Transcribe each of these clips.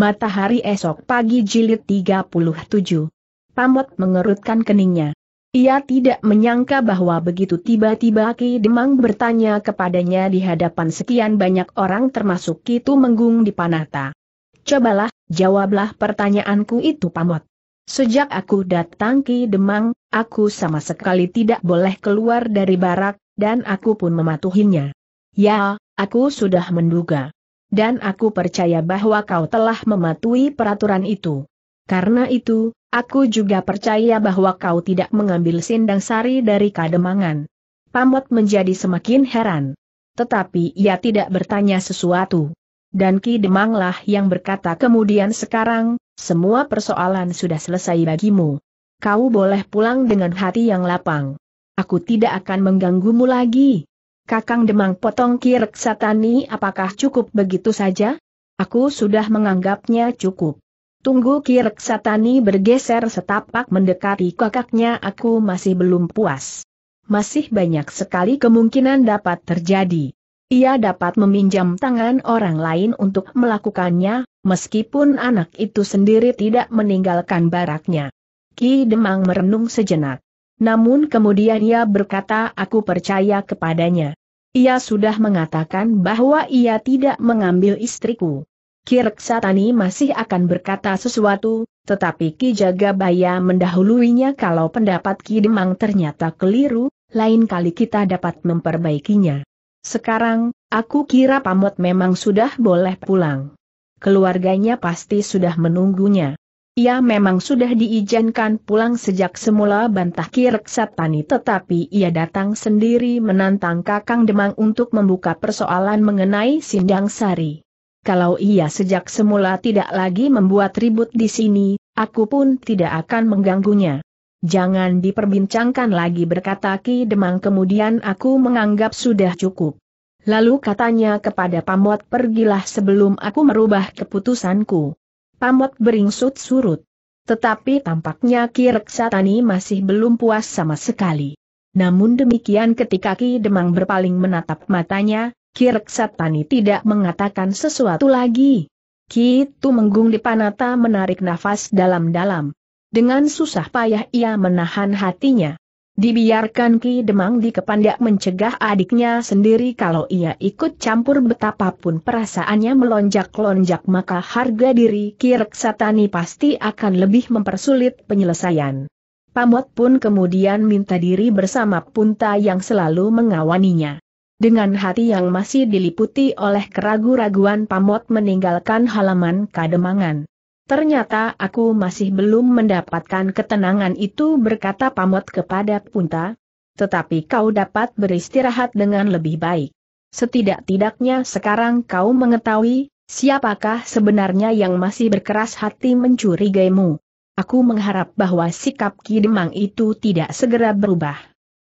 Matahari esok pagi jilid 37. Pamot mengerutkan keningnya. Ia tidak menyangka bahwa begitu tiba-tiba Ki Demang bertanya kepadanya di hadapan sekian banyak orang termasuk Kitu Menggung di Panata. Cobalah, jawablah pertanyaanku itu Pamot. Sejak aku datang Ki Demang, aku sama sekali tidak boleh keluar dari barak, dan aku pun mematuhinya. Ya, aku sudah menduga dan aku percaya bahwa kau telah mematuhi peraturan itu. Karena itu, aku juga percaya bahwa kau tidak mengambil sindang sari dari kademangan. Pamot menjadi semakin heran. Tetapi ia tidak bertanya sesuatu. Dan Ki Demanglah yang berkata kemudian sekarang, semua persoalan sudah selesai bagimu. Kau boleh pulang dengan hati yang lapang. Aku tidak akan mengganggumu lagi. Kakang Demang Potong Kirek Satani apakah cukup begitu saja? Aku sudah menganggapnya cukup. Tunggu Kirek Satani bergeser setapak mendekati kakaknya aku masih belum puas. Masih banyak sekali kemungkinan dapat terjadi. Ia dapat meminjam tangan orang lain untuk melakukannya, meskipun anak itu sendiri tidak meninggalkan baraknya. Ki Demang merenung sejenak. Namun kemudian ia berkata aku percaya kepadanya. Ia sudah mengatakan bahwa ia tidak mengambil istriku. Kirk Satani masih akan berkata sesuatu, tetapi Ki Jagabaya mendahuluinya kalau pendapat Ki Demang ternyata keliru, lain kali kita dapat memperbaikinya. Sekarang, aku kira Pamot memang sudah boleh pulang. Keluarganya pasti sudah menunggunya. Ia memang sudah diizinkan pulang sejak semula bantah Kirek Satani tetapi ia datang sendiri menantang Kakang Demang untuk membuka persoalan mengenai Sindang Sari. Kalau ia sejak semula tidak lagi membuat ribut di sini, aku pun tidak akan mengganggunya. Jangan diperbincangkan lagi berkata Ki Demang kemudian aku menganggap sudah cukup. Lalu katanya kepada Pamot pergilah sebelum aku merubah keputusanku pamot beringsut surut. Tetapi tampaknya Ki Reksatani masih belum puas sama sekali. Namun demikian ketika Ki Demang berpaling menatap matanya, Ki Reksatani tidak mengatakan sesuatu lagi. Ki di panata menarik nafas dalam-dalam. Dengan susah payah ia menahan hatinya. Dibiarkan Ki Demang di kepandak mencegah adiknya sendiri kalau ia ikut campur betapapun perasaannya melonjak-lonjak maka harga diri Ki Reksatani pasti akan lebih mempersulit penyelesaian. Pamot pun kemudian minta diri bersama Punta yang selalu mengawaninya. Dengan hati yang masih diliputi oleh keragu-raguan Pamot meninggalkan halaman Kademangan. Ternyata aku masih belum mendapatkan ketenangan itu berkata pamot kepada Punta. Tetapi kau dapat beristirahat dengan lebih baik. Setidak-tidaknya sekarang kau mengetahui, siapakah sebenarnya yang masih berkeras hati mencurigaimu. Aku mengharap bahwa sikap Kidemang itu tidak segera berubah.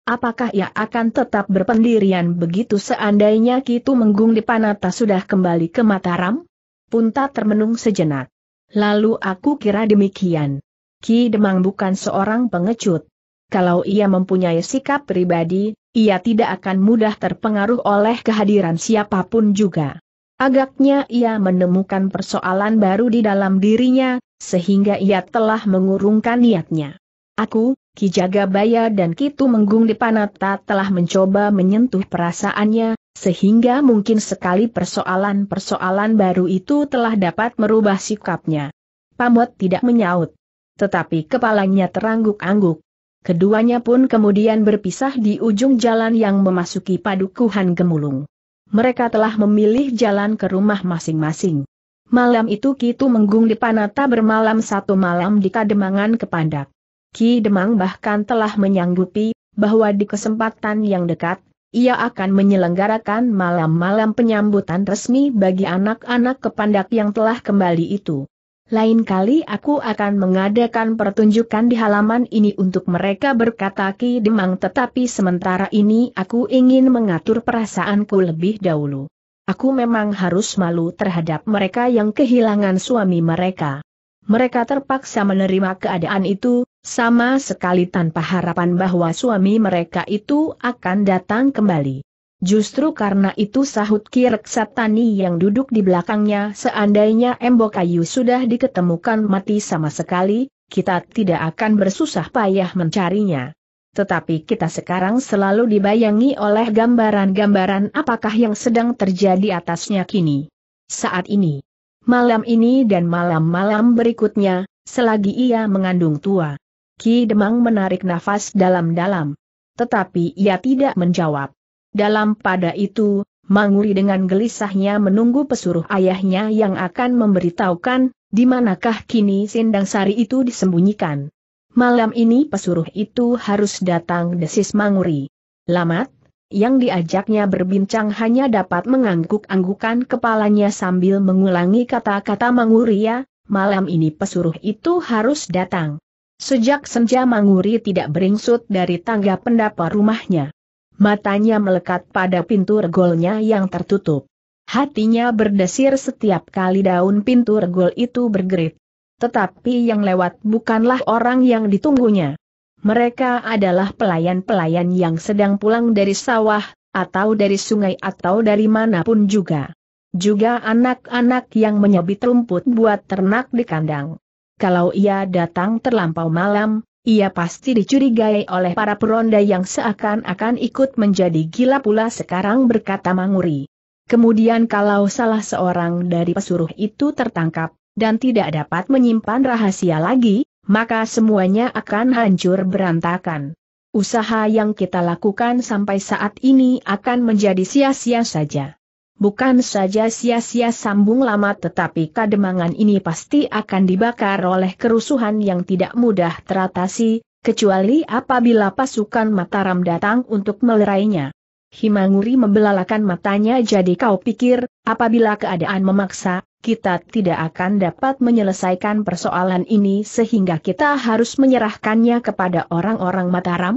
Apakah ia akan tetap berpendirian begitu seandainya Kitu Menggung di Panata sudah kembali ke Mataram? Punta termenung sejenak. Lalu aku kira demikian. Ki Demang bukan seorang pengecut. Kalau ia mempunyai sikap pribadi, ia tidak akan mudah terpengaruh oleh kehadiran siapapun juga. Agaknya ia menemukan persoalan baru di dalam dirinya, sehingga ia telah mengurungkan niatnya. Aku, Ki Jagabaya dan Kitu Menggung Dipanata telah mencoba menyentuh perasaannya, sehingga mungkin sekali persoalan-persoalan baru itu telah dapat merubah sikapnya. Pamot tidak menyaut. Tetapi kepalanya terangguk-angguk. Keduanya pun kemudian berpisah di ujung jalan yang memasuki padukuhan gemulung. Mereka telah memilih jalan ke rumah masing-masing. Malam itu Kitu Menggung di Panata bermalam satu malam di Kademangan Kepandak. Ki Demang bahkan telah menyanggupi, bahwa di kesempatan yang dekat, ia akan menyelenggarakan malam-malam penyambutan resmi bagi anak-anak kepandak yang telah kembali itu. Lain kali aku akan mengadakan pertunjukan di halaman ini untuk mereka berkata Ki Demang tetapi sementara ini aku ingin mengatur perasaanku lebih dahulu. Aku memang harus malu terhadap mereka yang kehilangan suami mereka. Mereka terpaksa menerima keadaan itu, sama sekali tanpa harapan bahwa suami mereka itu akan datang kembali. Justru karena itu sahut Kirk Satani yang duduk di belakangnya seandainya embok kayu sudah diketemukan mati sama sekali, kita tidak akan bersusah payah mencarinya. Tetapi kita sekarang selalu dibayangi oleh gambaran-gambaran apakah yang sedang terjadi atasnya kini. Saat ini, malam ini dan malam-malam berikutnya, selagi ia mengandung tua. Ki Demang menarik nafas dalam-dalam. Tetapi ia tidak menjawab. Dalam pada itu, Manguri dengan gelisahnya menunggu pesuruh ayahnya yang akan memberitahukan, di manakah kini Sindang Sari itu disembunyikan. Malam ini pesuruh itu harus datang desis Manguri. Lamat, yang diajaknya berbincang hanya dapat mengangguk-anggukan kepalanya sambil mengulangi kata-kata Manguria, ya, malam ini pesuruh itu harus datang. Sejak senja Manguri tidak beringsut dari tangga pendapa rumahnya. Matanya melekat pada pintu regolnya yang tertutup. Hatinya berdesir setiap kali daun pintu regol itu bergerit. Tetapi yang lewat bukanlah orang yang ditunggunya. Mereka adalah pelayan-pelayan yang sedang pulang dari sawah, atau dari sungai atau dari manapun juga. Juga anak-anak yang menyebit rumput buat ternak di kandang. Kalau ia datang terlampau malam, ia pasti dicurigai oleh para peronda yang seakan-akan ikut menjadi gila pula sekarang berkata Manguri. Kemudian kalau salah seorang dari pesuruh itu tertangkap, dan tidak dapat menyimpan rahasia lagi, maka semuanya akan hancur berantakan. Usaha yang kita lakukan sampai saat ini akan menjadi sia-sia saja. Bukan saja sia-sia sambung lama tetapi kademangan ini pasti akan dibakar oleh kerusuhan yang tidak mudah teratasi, kecuali apabila pasukan Mataram datang untuk melerainya. Himanguri membelalakan matanya jadi kau pikir, apabila keadaan memaksa, kita tidak akan dapat menyelesaikan persoalan ini sehingga kita harus menyerahkannya kepada orang-orang Mataram?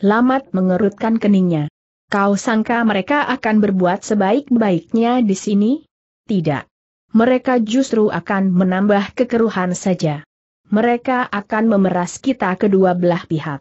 Lamat mengerutkan keningnya. Kau sangka mereka akan berbuat sebaik-baiknya di sini? Tidak. Mereka justru akan menambah kekeruhan saja. Mereka akan memeras kita kedua belah pihak.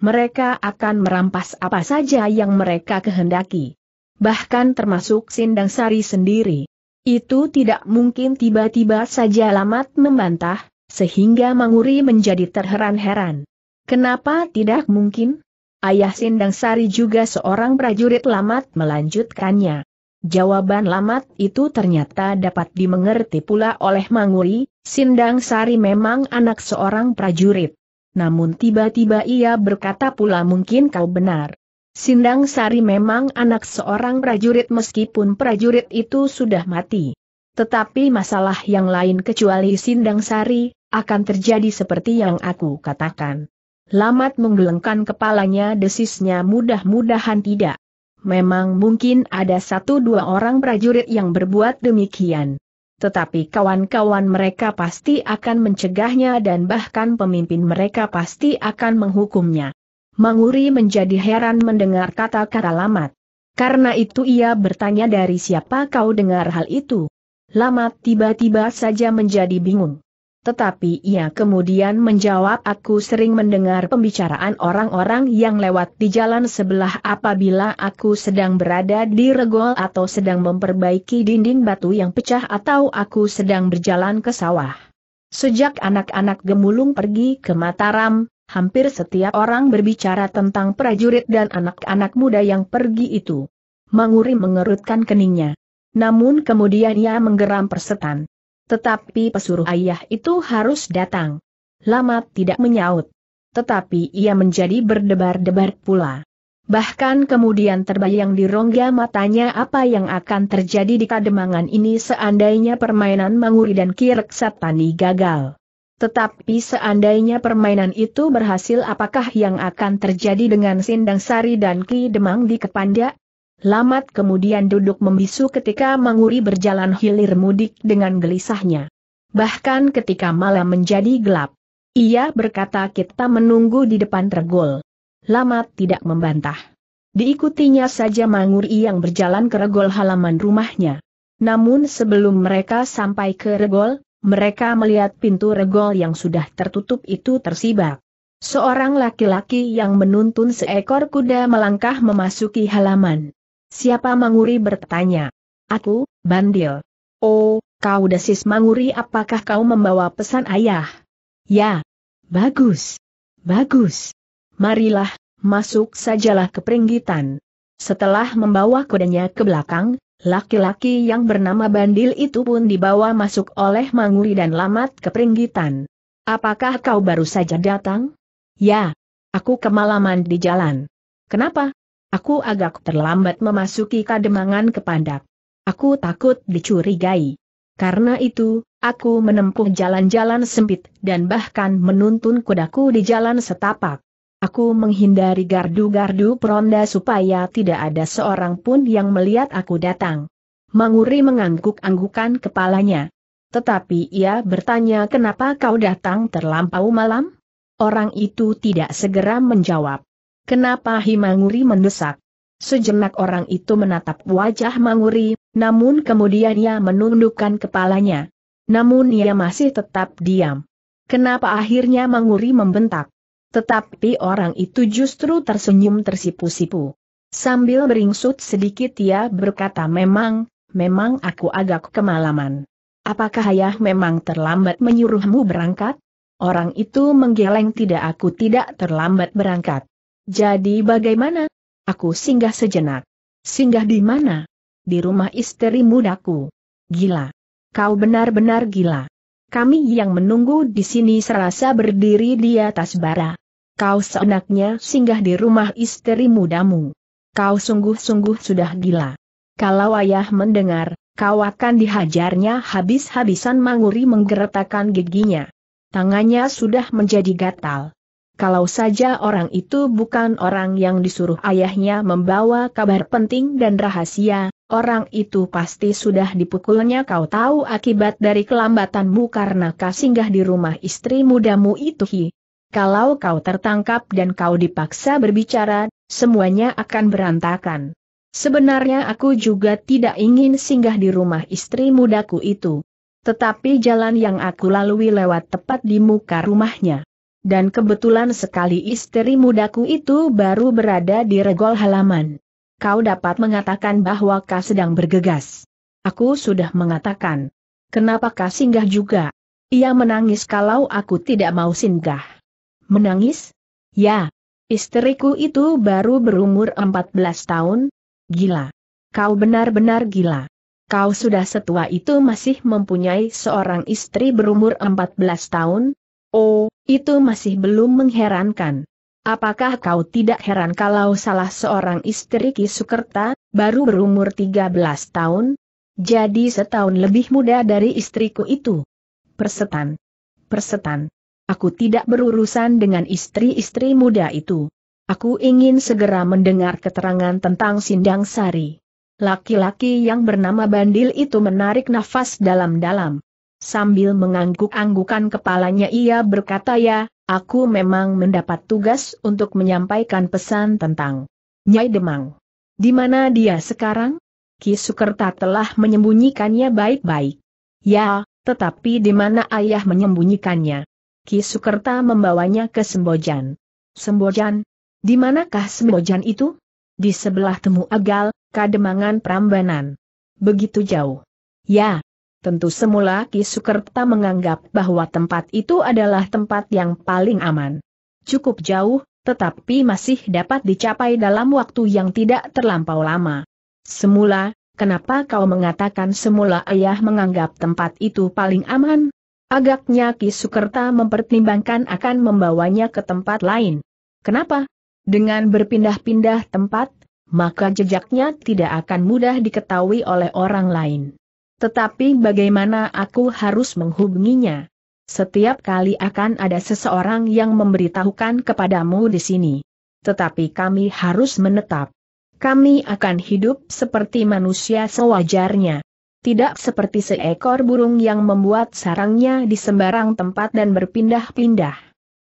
Mereka akan merampas apa saja yang mereka kehendaki. Bahkan termasuk Sindang Sari sendiri. Itu tidak mungkin tiba-tiba saja Lamat membantah, sehingga Manguri menjadi terheran-heran. Kenapa tidak mungkin? Ayah Sindang Sari juga seorang prajurit Lamat melanjutkannya. Jawaban Lamat itu ternyata dapat dimengerti pula oleh Manguri, Sindang Sari memang anak seorang prajurit. Namun tiba-tiba ia berkata pula mungkin kau benar. Sindang Sari memang anak seorang prajurit meskipun prajurit itu sudah mati. Tetapi masalah yang lain kecuali Sindang Sari, akan terjadi seperti yang aku katakan. Lamat menggelengkan kepalanya desisnya mudah-mudahan tidak. Memang mungkin ada satu dua orang prajurit yang berbuat demikian. Tetapi kawan-kawan mereka pasti akan mencegahnya dan bahkan pemimpin mereka pasti akan menghukumnya. Manguri menjadi heran mendengar kata-kata Lamat. Karena itu ia bertanya dari siapa kau dengar hal itu. Lamat tiba-tiba saja menjadi bingung. Tetapi ia kemudian menjawab aku sering mendengar pembicaraan orang-orang yang lewat di jalan sebelah apabila aku sedang berada di regol atau sedang memperbaiki dinding batu yang pecah atau aku sedang berjalan ke sawah. Sejak anak-anak gemulung pergi ke Mataram, hampir setiap orang berbicara tentang prajurit dan anak-anak muda yang pergi itu. Manguri mengerutkan keningnya. Namun kemudian ia menggeram persetan. Tetapi pesuruh ayah itu harus datang. Lama tidak menyaut. Tetapi ia menjadi berdebar-debar pula. Bahkan kemudian terbayang di rongga matanya apa yang akan terjadi di kademangan ini seandainya permainan Manguri dan Kirek Satani gagal. Tetapi seandainya permainan itu berhasil apakah yang akan terjadi dengan Sindang Sari dan Ki Demang di Kepanda? Lamat kemudian duduk membisu ketika Manguri berjalan hilir mudik dengan gelisahnya. Bahkan ketika malam menjadi gelap. Ia berkata kita menunggu di depan tergol. Lamat tidak membantah. Diikutinya saja Manguri yang berjalan ke regol halaman rumahnya. Namun sebelum mereka sampai ke regol, mereka melihat pintu regol yang sudah tertutup itu tersibak. Seorang laki-laki yang menuntun seekor kuda melangkah memasuki halaman. Siapa Manguri bertanya. Aku, Bandil. Oh, kau desis Manguri apakah kau membawa pesan ayah? Ya. Bagus. Bagus. Marilah, masuk sajalah ke peringgitan. Setelah membawa kudanya ke belakang, Laki-laki yang bernama Bandil itu pun dibawa masuk oleh Manguri dan Lamat ke Peringgitan. Apakah kau baru saja datang? Ya, aku kemalaman di jalan. Kenapa? Aku agak terlambat memasuki kademangan kepandak. Aku takut dicurigai. Karena itu, aku menempuh jalan-jalan sempit dan bahkan menuntun kudaku di jalan setapak. Aku menghindari gardu-gardu peronda supaya tidak ada seorang pun yang melihat aku datang. Manguri mengangguk-anggukan kepalanya. Tetapi ia bertanya kenapa kau datang terlampau malam? Orang itu tidak segera menjawab. Kenapa Himanguri mendesak? Sejenak orang itu menatap wajah Manguri, namun kemudian ia menundukkan kepalanya. Namun ia masih tetap diam. Kenapa akhirnya Manguri membentak? Tetapi orang itu justru tersenyum tersipu-sipu. Sambil beringsut sedikit ia berkata memang, memang aku agak kemalaman. Apakah ayah memang terlambat menyuruhmu berangkat? Orang itu menggeleng tidak aku tidak terlambat berangkat. Jadi bagaimana? Aku singgah sejenak. Singgah di mana? Di rumah istri mudaku. Gila. Kau benar-benar gila kami yang menunggu di sini serasa berdiri di atas bara. Kau seenaknya singgah di rumah istri mudamu. Kau sungguh-sungguh sudah gila. Kalau ayah mendengar, kau akan dihajarnya habis-habisan Manguri menggeretakan giginya. Tangannya sudah menjadi gatal. Kalau saja orang itu bukan orang yang disuruh ayahnya membawa kabar penting dan rahasia, Orang itu pasti sudah dipukulnya kau tahu akibat dari kelambatanmu karena kau singgah di rumah istri mudamu itu hi. Kalau kau tertangkap dan kau dipaksa berbicara, semuanya akan berantakan. Sebenarnya aku juga tidak ingin singgah di rumah istri mudaku itu. Tetapi jalan yang aku lalui lewat tepat di muka rumahnya. Dan kebetulan sekali istri mudaku itu baru berada di regol halaman kau dapat mengatakan bahwa kau sedang bergegas. Aku sudah mengatakan. Kenapa kau singgah juga? Ia menangis kalau aku tidak mau singgah. Menangis? Ya. Istriku itu baru berumur 14 tahun. Gila. Kau benar-benar gila. Kau sudah setua itu masih mempunyai seorang istri berumur 14 tahun? Oh, itu masih belum mengherankan. Apakah kau tidak heran kalau salah seorang istri Ki Sukerta, baru berumur 13 tahun? Jadi setahun lebih muda dari istriku itu. Persetan. Persetan. Aku tidak berurusan dengan istri-istri muda itu. Aku ingin segera mendengar keterangan tentang Sindang Sari. Laki-laki yang bernama Bandil itu menarik nafas dalam-dalam. Sambil mengangguk-anggukan kepalanya ia berkata ya, Aku memang mendapat tugas untuk menyampaikan pesan tentang Nyai Demang. Di mana dia sekarang? Ki Sukerta telah menyembunyikannya baik-baik. Ya, tetapi di mana ayah menyembunyikannya? Ki Sukerta membawanya ke Sembojan. Sembojan? Di manakah Sembojan itu? Di sebelah Temu Agal, Kademangan Prambanan. Begitu jauh. Ya, Tentu semula Ki Sukerta menganggap bahwa tempat itu adalah tempat yang paling aman. Cukup jauh, tetapi masih dapat dicapai dalam waktu yang tidak terlampau lama. Semula, kenapa kau mengatakan semula ayah menganggap tempat itu paling aman? Agaknya Ki Sukerta mempertimbangkan akan membawanya ke tempat lain. Kenapa? Dengan berpindah-pindah tempat, maka jejaknya tidak akan mudah diketahui oleh orang lain. Tetapi bagaimana aku harus menghubunginya? Setiap kali akan ada seseorang yang memberitahukan kepadamu di sini. Tetapi kami harus menetap. Kami akan hidup seperti manusia sewajarnya. Tidak seperti seekor burung yang membuat sarangnya di sembarang tempat dan berpindah-pindah.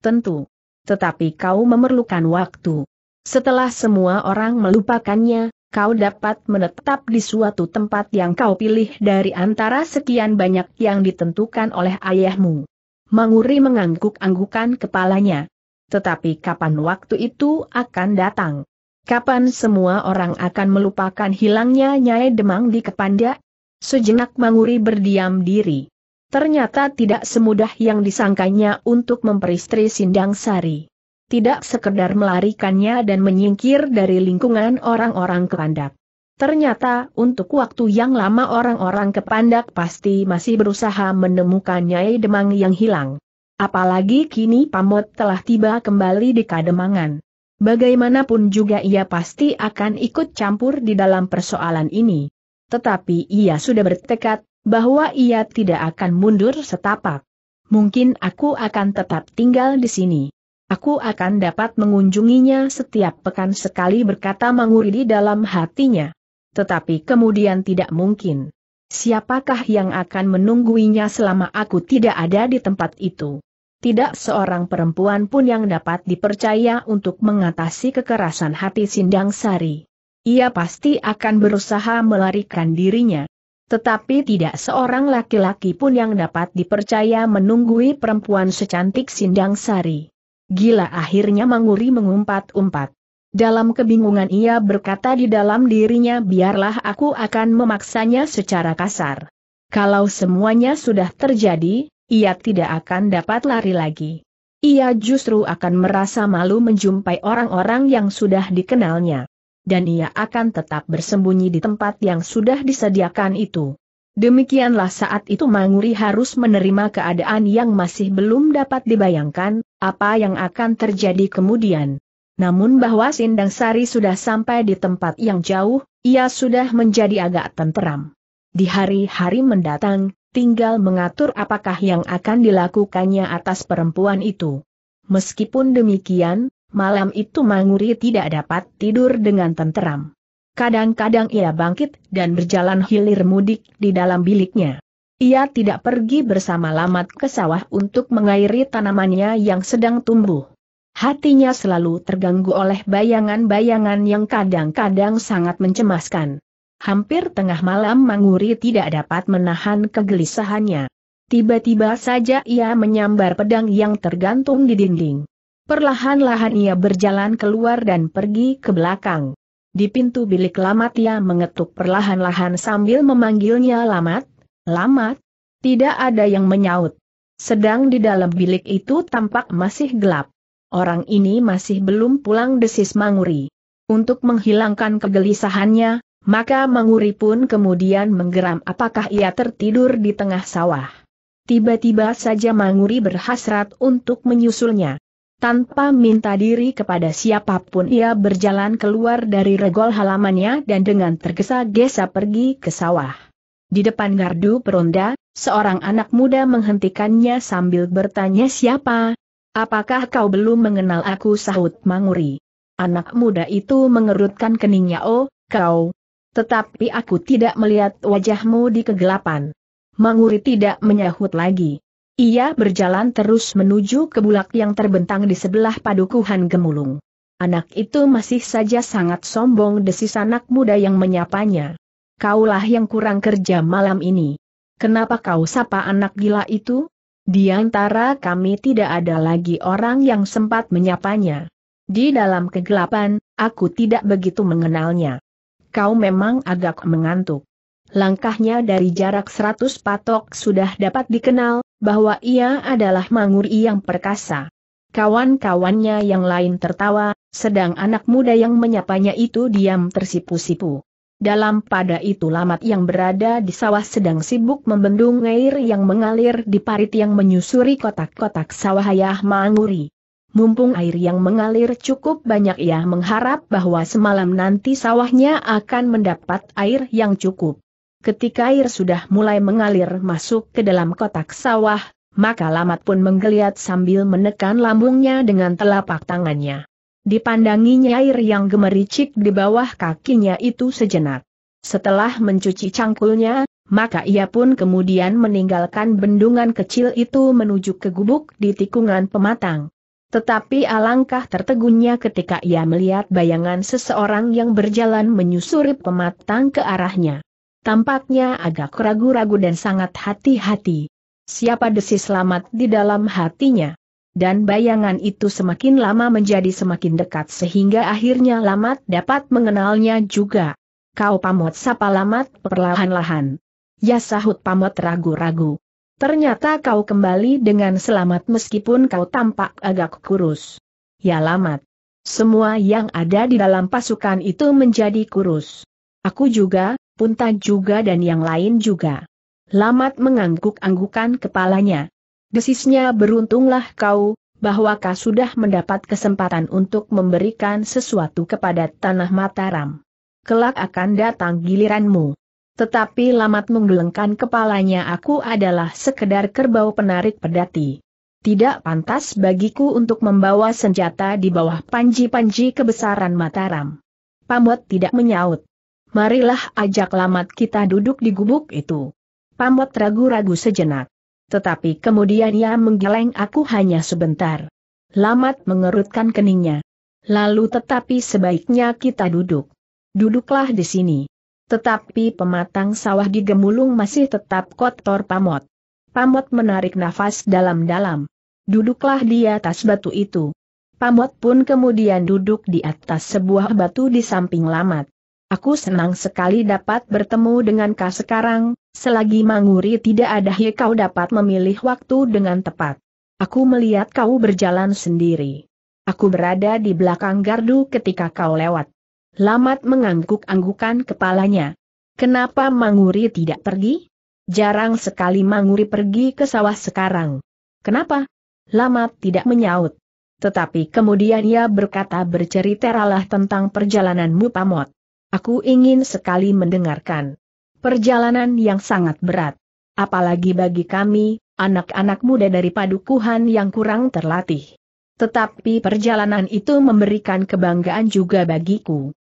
Tentu. Tetapi kau memerlukan waktu. Setelah semua orang melupakannya, kau dapat menetap di suatu tempat yang kau pilih dari antara sekian banyak yang ditentukan oleh ayahmu. Manguri mengangguk-anggukan kepalanya. Tetapi kapan waktu itu akan datang? Kapan semua orang akan melupakan hilangnya Nyai Demang di Kepanda? Sejenak Manguri berdiam diri. Ternyata tidak semudah yang disangkanya untuk memperistri Sindang Sari tidak sekedar melarikannya dan menyingkir dari lingkungan orang-orang kepandak. Ternyata untuk waktu yang lama orang-orang kepandak pasti masih berusaha menemukan Nyai Demang yang hilang. Apalagi kini Pamot telah tiba kembali di Kademangan. Bagaimanapun juga ia pasti akan ikut campur di dalam persoalan ini. Tetapi ia sudah bertekad bahwa ia tidak akan mundur setapak. Mungkin aku akan tetap tinggal di sini. Aku akan dapat mengunjunginya setiap pekan sekali berkata Manguridi dalam hatinya. Tetapi kemudian tidak mungkin. Siapakah yang akan menungguinya selama aku tidak ada di tempat itu? Tidak seorang perempuan pun yang dapat dipercaya untuk mengatasi kekerasan hati Sindang Sari. Ia pasti akan berusaha melarikan dirinya. Tetapi tidak seorang laki-laki pun yang dapat dipercaya menunggui perempuan secantik Sindang Sari. Gila akhirnya manguri mengumpat-umpat. Dalam kebingungan ia berkata di dalam dirinya biarlah aku akan memaksanya secara kasar. Kalau semuanya sudah terjadi, ia tidak akan dapat lari lagi. Ia justru akan merasa malu menjumpai orang-orang yang sudah dikenalnya. Dan ia akan tetap bersembunyi di tempat yang sudah disediakan itu. Demikianlah saat itu Manguri harus menerima keadaan yang masih belum dapat dibayangkan, apa yang akan terjadi kemudian. Namun bahwa Sindang Sari sudah sampai di tempat yang jauh, ia sudah menjadi agak tenteram. Di hari-hari mendatang, tinggal mengatur apakah yang akan dilakukannya atas perempuan itu. Meskipun demikian, malam itu Manguri tidak dapat tidur dengan tenteram. Kadang-kadang ia bangkit dan berjalan hilir mudik di dalam biliknya. Ia tidak pergi bersama Lamat ke sawah untuk mengairi tanamannya yang sedang tumbuh. Hatinya selalu terganggu oleh bayangan-bayangan yang kadang-kadang sangat mencemaskan. Hampir tengah malam Manguri tidak dapat menahan kegelisahannya. Tiba-tiba saja ia menyambar pedang yang tergantung di dinding. Perlahan-lahan ia berjalan keluar dan pergi ke belakang. Di pintu bilik Lamat ia mengetuk perlahan-lahan sambil memanggilnya Lamat, Lamat. Tidak ada yang menyaut. Sedang di dalam bilik itu tampak masih gelap. Orang ini masih belum pulang desis Manguri. Untuk menghilangkan kegelisahannya, maka Manguri pun kemudian menggeram apakah ia tertidur di tengah sawah. Tiba-tiba saja Manguri berhasrat untuk menyusulnya. Tanpa minta diri kepada siapapun ia berjalan keluar dari regol halamannya dan dengan tergesa-gesa pergi ke sawah. Di depan gardu peronda, seorang anak muda menghentikannya sambil bertanya siapa? Apakah kau belum mengenal aku sahut Manguri? Anak muda itu mengerutkan keningnya oh, kau. Tetapi aku tidak melihat wajahmu di kegelapan. Manguri tidak menyahut lagi. Ia berjalan terus menuju ke bulak yang terbentang di sebelah padukuhan Gemulung. Anak itu masih saja sangat sombong desis anak muda yang menyapanya. Kaulah yang kurang kerja malam ini. Kenapa kau sapa anak gila itu? Di antara kami tidak ada lagi orang yang sempat menyapanya. Di dalam kegelapan, aku tidak begitu mengenalnya. Kau memang agak mengantuk langkahnya dari jarak 100 patok sudah dapat dikenal, bahwa ia adalah Manguri yang perkasa. Kawan-kawannya yang lain tertawa, sedang anak muda yang menyapanya itu diam tersipu-sipu. Dalam pada itu lamat yang berada di sawah sedang sibuk membendung air yang mengalir di parit yang menyusuri kotak-kotak sawah ayah Manguri. Mumpung air yang mengalir cukup banyak ia mengharap bahwa semalam nanti sawahnya akan mendapat air yang cukup. Ketika air sudah mulai mengalir masuk ke dalam kotak sawah, maka Lamat pun menggeliat sambil menekan lambungnya dengan telapak tangannya. Dipandanginya air yang gemericik di bawah kakinya itu sejenak. Setelah mencuci cangkulnya, maka ia pun kemudian meninggalkan bendungan kecil itu menuju ke gubuk di tikungan pematang. Tetapi alangkah tertegunnya ketika ia melihat bayangan seseorang yang berjalan menyusuri pematang ke arahnya. Tampaknya agak ragu-ragu dan sangat hati-hati. Siapa desi selamat di dalam hatinya? Dan bayangan itu semakin lama menjadi semakin dekat sehingga akhirnya Lamat dapat mengenalnya juga. Kau pamot sapa Lamat perlahan-lahan. Ya sahut pamot ragu-ragu. Ternyata kau kembali dengan selamat meskipun kau tampak agak kurus. Ya Lamat. Semua yang ada di dalam pasukan itu menjadi kurus. Aku juga, Punta juga dan yang lain juga. Lamat mengangguk-anggukan kepalanya. Desisnya beruntunglah kau, bahwa kau sudah mendapat kesempatan untuk memberikan sesuatu kepada Tanah Mataram. Kelak akan datang giliranmu. Tetapi Lamat menggelengkan kepalanya aku adalah sekedar kerbau penarik pedati. Tidak pantas bagiku untuk membawa senjata di bawah panji-panji kebesaran Mataram. Pamot tidak menyaut marilah ajak lamat kita duduk di gubuk itu. Pamot ragu-ragu sejenak. Tetapi kemudian ia menggeleng aku hanya sebentar. Lamat mengerutkan keningnya. Lalu tetapi sebaiknya kita duduk. Duduklah di sini. Tetapi pematang sawah di Gemulung masih tetap kotor pamot. Pamot menarik nafas dalam-dalam. Duduklah di atas batu itu. Pamot pun kemudian duduk di atas sebuah batu di samping lamat. Aku senang sekali dapat bertemu dengan kau sekarang, selagi manguri tidak ada hi ya kau dapat memilih waktu dengan tepat. Aku melihat kau berjalan sendiri. Aku berada di belakang gardu ketika kau lewat. Lamat mengangguk-anggukan kepalanya. Kenapa Manguri tidak pergi? Jarang sekali Manguri pergi ke sawah sekarang. Kenapa? Lamat tidak menyaut. Tetapi kemudian ia berkata berceritalah tentang perjalananmu pamot. Aku ingin sekali mendengarkan perjalanan yang sangat berat. Apalagi bagi kami, anak-anak muda dari padukuhan yang kurang terlatih. Tetapi perjalanan itu memberikan kebanggaan juga bagiku.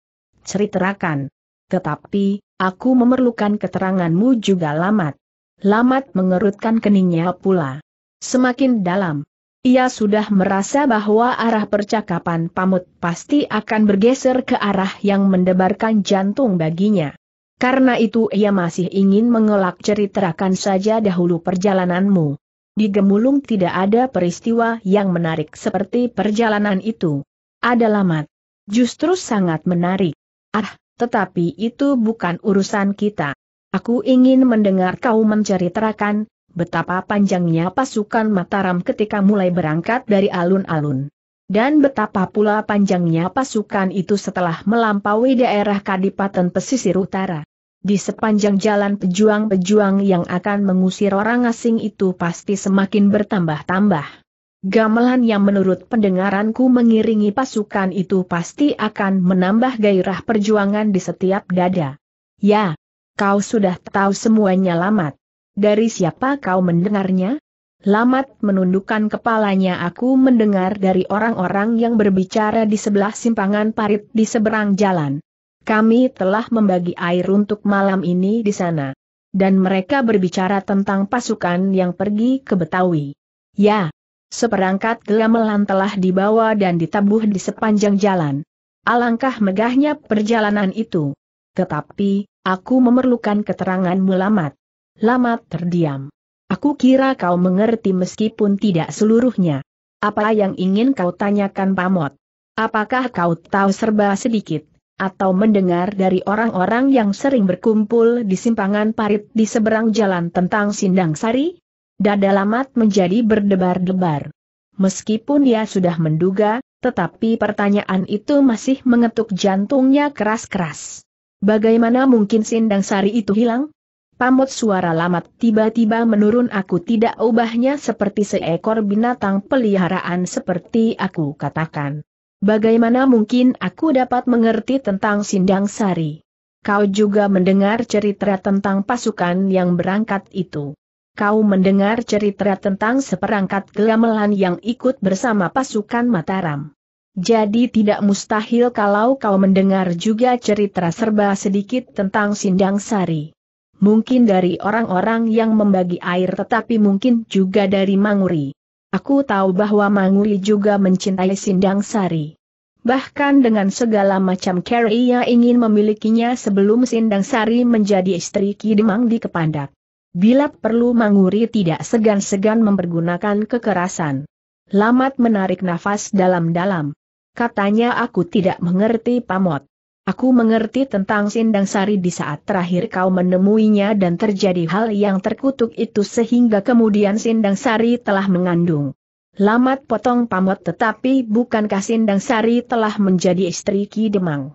Ceritakan. Tetapi, aku memerlukan keteranganmu juga Lamat. Lamat mengerutkan keningnya pula. Semakin dalam, ia sudah merasa bahwa arah percakapan pamut pasti akan bergeser ke arah yang mendebarkan jantung baginya. Karena itu ia masih ingin mengelak ceritakan saja dahulu perjalananmu. Di Gemulung tidak ada peristiwa yang menarik seperti perjalanan itu. Ada lamat. Justru sangat menarik. Ah, tetapi itu bukan urusan kita. Aku ingin mendengar kau menceritakan, betapa panjangnya pasukan Mataram ketika mulai berangkat dari alun-alun. Dan betapa pula panjangnya pasukan itu setelah melampaui daerah Kadipaten Pesisir Utara. Di sepanjang jalan pejuang-pejuang yang akan mengusir orang asing itu pasti semakin bertambah-tambah. Gamelan yang menurut pendengaranku mengiringi pasukan itu pasti akan menambah gairah perjuangan di setiap dada. Ya, kau sudah tahu semuanya lamat. Dari siapa kau mendengarnya? Lamat menundukkan kepalanya aku mendengar dari orang-orang yang berbicara di sebelah simpangan parit di seberang jalan. Kami telah membagi air untuk malam ini di sana. Dan mereka berbicara tentang pasukan yang pergi ke Betawi. Ya, seperangkat gelamelan telah dibawa dan ditabuh di sepanjang jalan. Alangkah megahnya perjalanan itu. Tetapi, aku memerlukan keterangan, lamat. Lamat terdiam. Aku kira kau mengerti meskipun tidak seluruhnya. Apa yang ingin kau tanyakan Pamot? Apakah kau tahu serba sedikit, atau mendengar dari orang-orang yang sering berkumpul di simpangan parit di seberang jalan tentang Sindang Sari? Dada Lamat menjadi berdebar-debar. Meskipun dia sudah menduga, tetapi pertanyaan itu masih mengetuk jantungnya keras-keras. Bagaimana mungkin Sindang Sari itu hilang? Pamut suara lamat tiba-tiba menurun aku tidak ubahnya seperti seekor binatang peliharaan seperti aku katakan. Bagaimana mungkin aku dapat mengerti tentang Sindang Sari? Kau juga mendengar cerita tentang pasukan yang berangkat itu. Kau mendengar cerita tentang seperangkat gelamelan yang ikut bersama pasukan Mataram. Jadi tidak mustahil kalau kau mendengar juga cerita serba sedikit tentang Sindang Sari mungkin dari orang-orang yang membagi air tetapi mungkin juga dari Manguri. Aku tahu bahwa Manguri juga mencintai Sindang Sari. Bahkan dengan segala macam cara ia ingin memilikinya sebelum Sindang Sari menjadi istri Kidemang di Kepandak. Bila perlu Manguri tidak segan-segan mempergunakan kekerasan. Lamat menarik nafas dalam-dalam. Katanya aku tidak mengerti pamot. Aku mengerti tentang Sindang Sari di saat terakhir kau menemuinya dan terjadi hal yang terkutuk itu sehingga kemudian Sindang Sari telah mengandung. Lamat potong pamot tetapi bukankah Sindang Sari telah menjadi istri Ki Demang?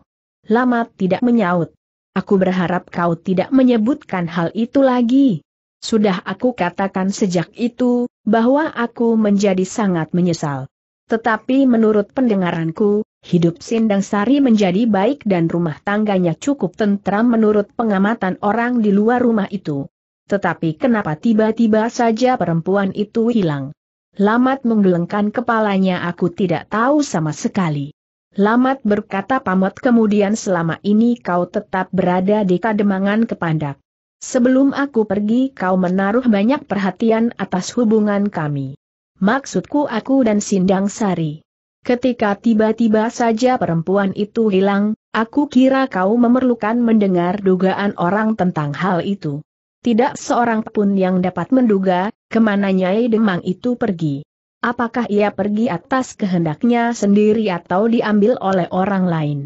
Lamat tidak menyaut. Aku berharap kau tidak menyebutkan hal itu lagi. Sudah aku katakan sejak itu, bahwa aku menjadi sangat menyesal. Tetapi menurut pendengaranku, Hidup Sindang Sari menjadi baik dan rumah tangganya cukup tentram menurut pengamatan orang di luar rumah itu. Tetapi kenapa tiba-tiba saja perempuan itu hilang? Lamat menggelengkan kepalanya aku tidak tahu sama sekali. Lamat berkata pamot kemudian selama ini kau tetap berada di kademangan kepandak. Sebelum aku pergi kau menaruh banyak perhatian atas hubungan kami. Maksudku aku dan Sindang Sari. Ketika tiba-tiba saja perempuan itu hilang, aku kira kau memerlukan mendengar dugaan orang tentang hal itu. Tidak seorang pun yang dapat menduga, kemana Nyai Demang itu pergi. Apakah ia pergi atas kehendaknya sendiri atau diambil oleh orang lain?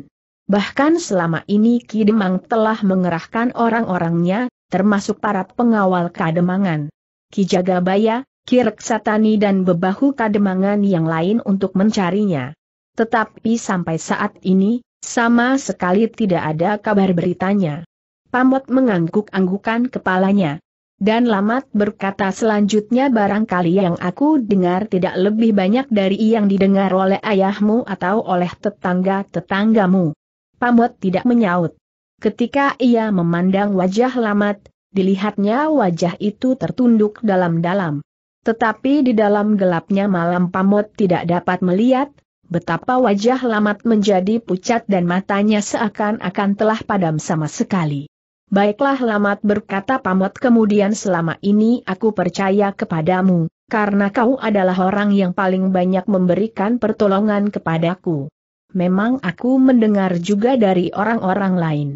Bahkan selama ini Ki Demang telah mengerahkan orang-orangnya, termasuk para pengawal kademangan. Ki Jagabaya, Kirk Satani dan Bebahu Kademangan yang lain untuk mencarinya. Tetapi sampai saat ini, sama sekali tidak ada kabar beritanya. Pamot mengangguk-anggukan kepalanya. Dan Lamat berkata selanjutnya barangkali yang aku dengar tidak lebih banyak dari yang didengar oleh ayahmu atau oleh tetangga-tetanggamu. Pamot tidak menyaut. Ketika ia memandang wajah Lamat, dilihatnya wajah itu tertunduk dalam-dalam. Tetapi di dalam gelapnya malam Pamot tidak dapat melihat, betapa wajah Lamat menjadi pucat dan matanya seakan-akan telah padam sama sekali. Baiklah Lamat berkata Pamot kemudian selama ini aku percaya kepadamu, karena kau adalah orang yang paling banyak memberikan pertolongan kepadaku. Memang aku mendengar juga dari orang-orang lain.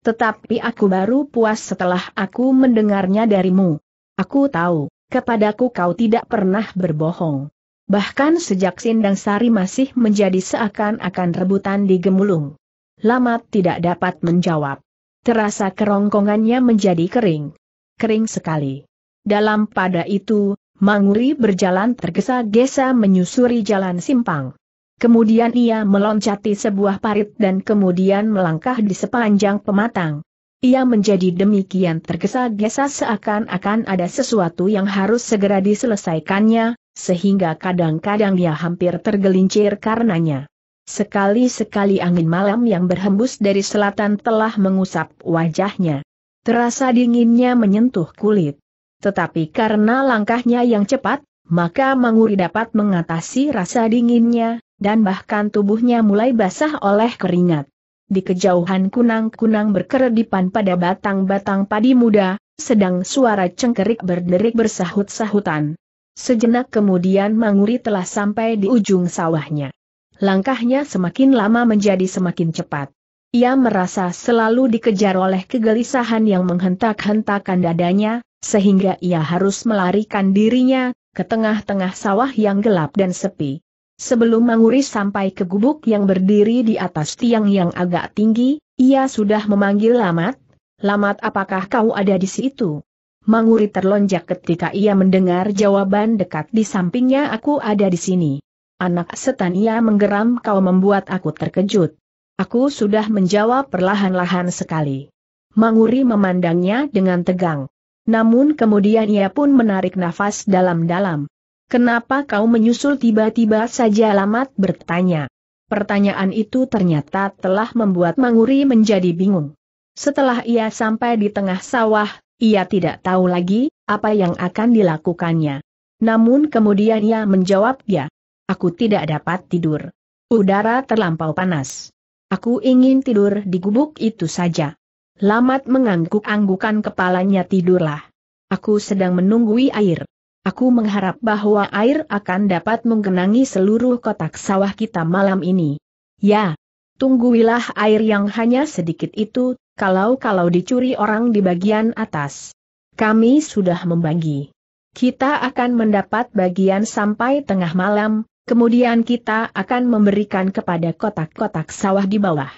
Tetapi aku baru puas setelah aku mendengarnya darimu. Aku tahu, Kepadaku kau tidak pernah berbohong. Bahkan sejak Sindang Sari masih menjadi seakan-akan rebutan di Gemulung. Lamat tidak dapat menjawab. Terasa kerongkongannya menjadi kering. Kering sekali. Dalam pada itu, Manguri berjalan tergesa-gesa menyusuri jalan simpang. Kemudian ia meloncati sebuah parit dan kemudian melangkah di sepanjang pematang. Ia menjadi demikian tergesa-gesa seakan-akan ada sesuatu yang harus segera diselesaikannya, sehingga kadang-kadang ia hampir tergelincir karenanya. Sekali-sekali angin malam yang berhembus dari selatan telah mengusap wajahnya. Terasa dinginnya menyentuh kulit. Tetapi karena langkahnya yang cepat, maka Manguri dapat mengatasi rasa dinginnya, dan bahkan tubuhnya mulai basah oleh keringat di kejauhan kunang-kunang berkeredipan pada batang-batang padi muda, sedang suara cengkerik berderik bersahut-sahutan. Sejenak kemudian Manguri telah sampai di ujung sawahnya. Langkahnya semakin lama menjadi semakin cepat. Ia merasa selalu dikejar oleh kegelisahan yang menghentak-hentakan dadanya, sehingga ia harus melarikan dirinya ke tengah-tengah sawah yang gelap dan sepi. Sebelum Manguri sampai ke gubuk yang berdiri di atas tiang yang agak tinggi, ia sudah memanggil Lamat. Lamat apakah kau ada di situ? Manguri terlonjak ketika ia mendengar jawaban dekat di sampingnya aku ada di sini. Anak setan ia menggeram kau membuat aku terkejut. Aku sudah menjawab perlahan-lahan sekali. Manguri memandangnya dengan tegang. Namun kemudian ia pun menarik nafas dalam-dalam. Kenapa kau menyusul tiba-tiba saja Lamat bertanya. Pertanyaan itu ternyata telah membuat Manguri menjadi bingung. Setelah ia sampai di tengah sawah, ia tidak tahu lagi apa yang akan dilakukannya. Namun kemudian ia menjawab ya, aku tidak dapat tidur. Udara terlampau panas. Aku ingin tidur di gubuk itu saja. Lamat mengangguk-anggukan kepalanya tidurlah. Aku sedang menunggui air. Aku mengharap bahwa air akan dapat menggenangi seluruh kotak sawah kita malam ini. Ya, tungguilah air yang hanya sedikit itu, kalau-kalau dicuri orang di bagian atas. Kami sudah membagi. Kita akan mendapat bagian sampai tengah malam, kemudian kita akan memberikan kepada kotak-kotak sawah di bawah.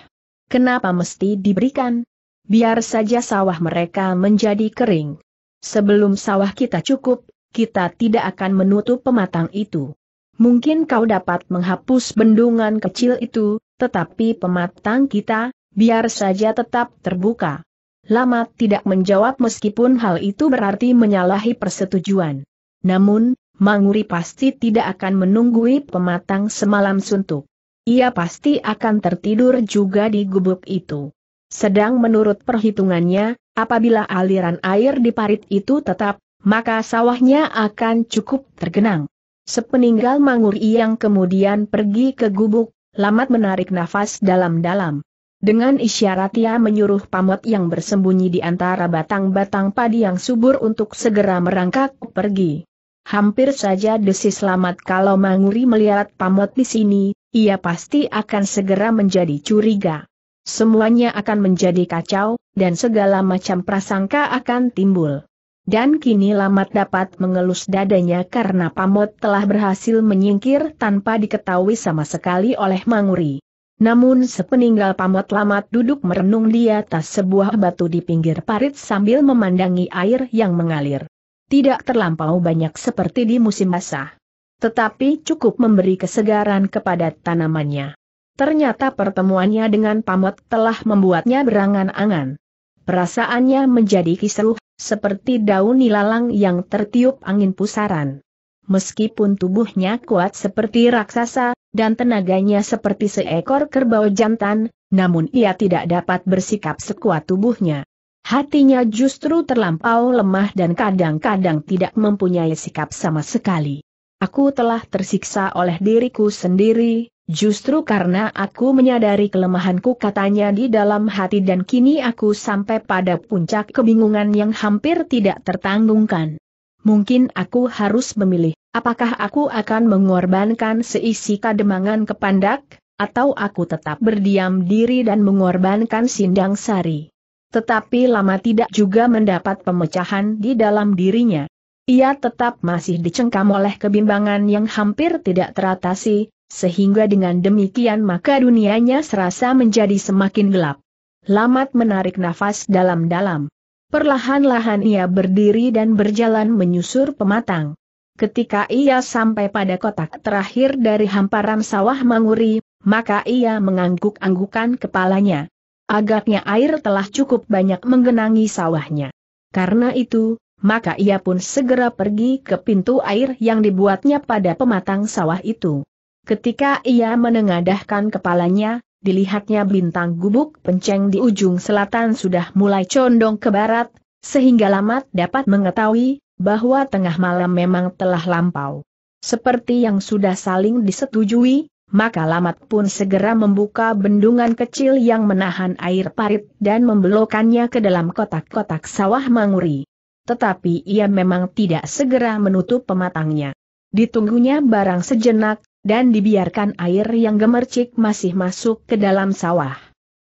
Kenapa mesti diberikan? Biar saja sawah mereka menjadi kering. Sebelum sawah kita cukup, kita tidak akan menutup pematang itu. Mungkin kau dapat menghapus bendungan kecil itu, tetapi pematang kita, biar saja tetap terbuka. Lama tidak menjawab meskipun hal itu berarti menyalahi persetujuan. Namun, Manguri pasti tidak akan menunggui pematang semalam suntuk. Ia pasti akan tertidur juga di gubuk itu. Sedang menurut perhitungannya, apabila aliran air di parit itu tetap maka sawahnya akan cukup tergenang. Sepeninggal Manguri yang kemudian pergi ke gubuk, Lamat menarik nafas dalam-dalam. Dengan isyarat ia menyuruh pamot yang bersembunyi di antara batang-batang padi yang subur untuk segera merangkak pergi. Hampir saja desis Lamat kalau Manguri melihat pamot di sini, ia pasti akan segera menjadi curiga. Semuanya akan menjadi kacau, dan segala macam prasangka akan timbul. Dan kini Lamat dapat mengelus dadanya karena Pamot telah berhasil menyingkir tanpa diketahui sama sekali oleh Manguri. Namun sepeninggal Pamot Lamat duduk merenung di atas sebuah batu di pinggir parit sambil memandangi air yang mengalir. Tidak terlampau banyak seperti di musim basah. Tetapi cukup memberi kesegaran kepada tanamannya. Ternyata pertemuannya dengan Pamot telah membuatnya berangan-angan. Perasaannya menjadi kisruh seperti daun ilalang yang tertiup angin pusaran. Meskipun tubuhnya kuat seperti raksasa, dan tenaganya seperti seekor kerbau jantan, namun ia tidak dapat bersikap sekuat tubuhnya. Hatinya justru terlampau lemah dan kadang-kadang tidak mempunyai sikap sama sekali. Aku telah tersiksa oleh diriku sendiri, Justru karena aku menyadari kelemahanku katanya di dalam hati dan kini aku sampai pada puncak kebingungan yang hampir tidak tertanggungkan. Mungkin aku harus memilih, apakah aku akan mengorbankan seisi kademangan ke pandak, atau aku tetap berdiam diri dan mengorbankan sindang sari. Tetapi lama tidak juga mendapat pemecahan di dalam dirinya. Ia tetap masih dicengkam oleh kebimbangan yang hampir tidak teratasi, sehingga dengan demikian maka dunianya serasa menjadi semakin gelap. Lamat menarik nafas dalam-dalam. Perlahan-lahan ia berdiri dan berjalan menyusur pematang. Ketika ia sampai pada kotak terakhir dari hamparan sawah Manguri, maka ia mengangguk-anggukan kepalanya. Agaknya air telah cukup banyak menggenangi sawahnya. Karena itu, maka ia pun segera pergi ke pintu air yang dibuatnya pada pematang sawah itu. Ketika ia menengadahkan kepalanya, dilihatnya bintang gubuk penceng di ujung selatan sudah mulai condong ke barat, sehingga Lamat dapat mengetahui bahwa tengah malam memang telah lampau. Seperti yang sudah saling disetujui, maka Lamat pun segera membuka bendungan kecil yang menahan air parit dan membelokannya ke dalam kotak-kotak sawah manguri. Tetapi ia memang tidak segera menutup pematangnya. Ditunggunya barang sejenak, dan dibiarkan air yang gemercik masih masuk ke dalam sawah.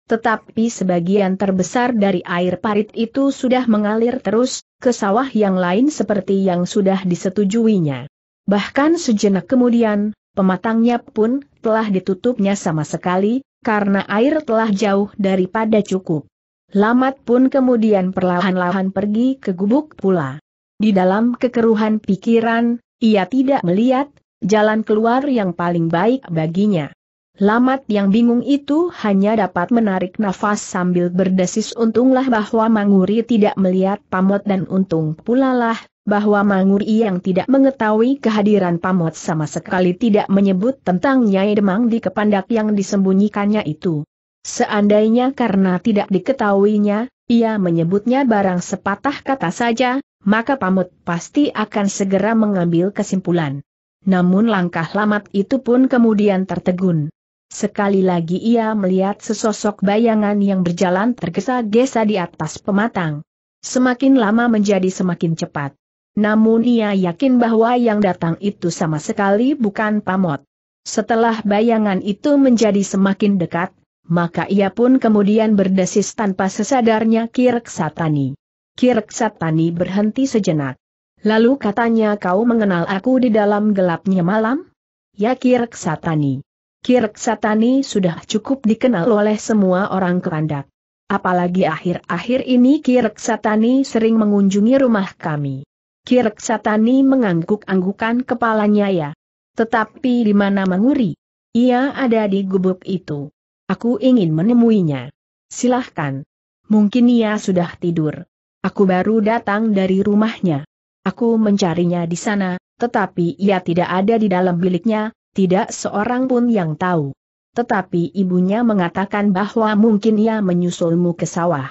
Tetapi sebagian terbesar dari air parit itu sudah mengalir terus, ke sawah yang lain seperti yang sudah disetujuinya. Bahkan sejenak kemudian, pematangnya pun telah ditutupnya sama sekali, karena air telah jauh daripada cukup. Lamat pun kemudian perlahan-lahan pergi ke gubuk pula. Di dalam kekeruhan pikiran, ia tidak melihat jalan keluar yang paling baik baginya. Lamat yang bingung itu hanya dapat menarik nafas sambil berdesis untunglah bahwa Manguri tidak melihat Pamot dan untung pula lah, bahwa Manguri yang tidak mengetahui kehadiran Pamot sama sekali tidak menyebut tentang Nyai Demang di kepandak yang disembunyikannya itu. Seandainya karena tidak diketahuinya, ia menyebutnya barang sepatah kata saja, maka Pamot pasti akan segera mengambil kesimpulan namun langkah lamat itu pun kemudian tertegun. Sekali lagi ia melihat sesosok bayangan yang berjalan tergesa-gesa di atas pematang. Semakin lama menjadi semakin cepat. Namun ia yakin bahwa yang datang itu sama sekali bukan pamot. Setelah bayangan itu menjadi semakin dekat, maka ia pun kemudian berdesis tanpa sesadarnya Kirk Satani. Kirk Satani berhenti sejenak. Lalu katanya kau mengenal aku di dalam gelapnya malam? Ya Kirk Satani. Kirk Satani sudah cukup dikenal oleh semua orang kerandak. Apalagi akhir-akhir ini Kirk Satani sering mengunjungi rumah kami. Kirk Satani mengangguk-anggukan kepalanya ya. Tetapi di mana menguri? Ia ada di gubuk itu. Aku ingin menemuinya. Silahkan. Mungkin ia sudah tidur. Aku baru datang dari rumahnya. Aku mencarinya di sana, tetapi ia tidak ada di dalam biliknya, tidak seorang pun yang tahu. Tetapi ibunya mengatakan bahwa mungkin ia menyusulmu ke sawah.